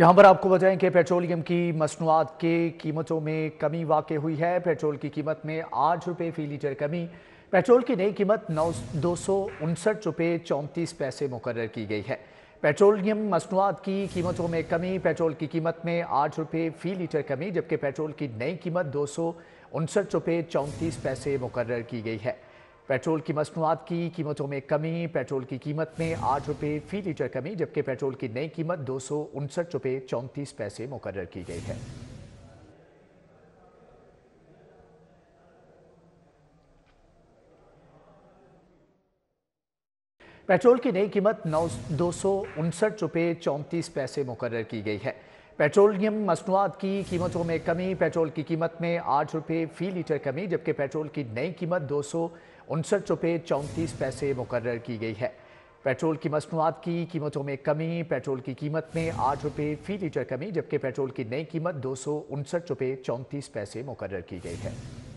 यहाँ पर आपको बताएं कि पेट्रोलियम की मसनूआत के कीमतों में कमी वाक़ हुई है पेट्रोल की कीमत में आठ रुपये फ़ी लीटर कमी पेट्रोल की नई कीमत नौ दो सौ उनसठ रुपये चौंतीस पैसे मुकर की गई है पेट्रोलियम मसनूआत की कीमतों में कमी पेट्रोल की कीमत में आठ रुपये फ़ी लीटर कमी जबकि पेट्रोल की नई कीमत दो सौ उनसठ रुपये चौंतीस पैसे मुकर की गई है पेट्रोल की मसनूआत की कीमतों में कमी पेट्रोल की कीमत में आठ रुपये फी लीटर कमी जबकि पेट्रोल की नई कीमत दो सौ उनसठ रुपये चौंतीस पैसे मुकर की गई है पेट्रोल की नई कीमत नौ दो सौ उनसठ रुपये चौंतीस पैसे मुकर की गई है पेट्रोलियम मसनूआत की कीमतों में कमी पेट्रोल की कीमत में आठ रुपये फ़ी लीटर कमी जबकि पेट्रोल की नई कीमत दो सौ उनसठ रुपये चौंतीस पैसे मुकर की गई है पेट्रोल की मसनूआत की कीमतों में कमी पेट्रोल की कीमत में आठ रुपये फ़ी लीटर कमी जबकि पेट्रोल की नई कीमत दो सौ उनसठ रुपये चौंतीस पैसे मुकर की गई है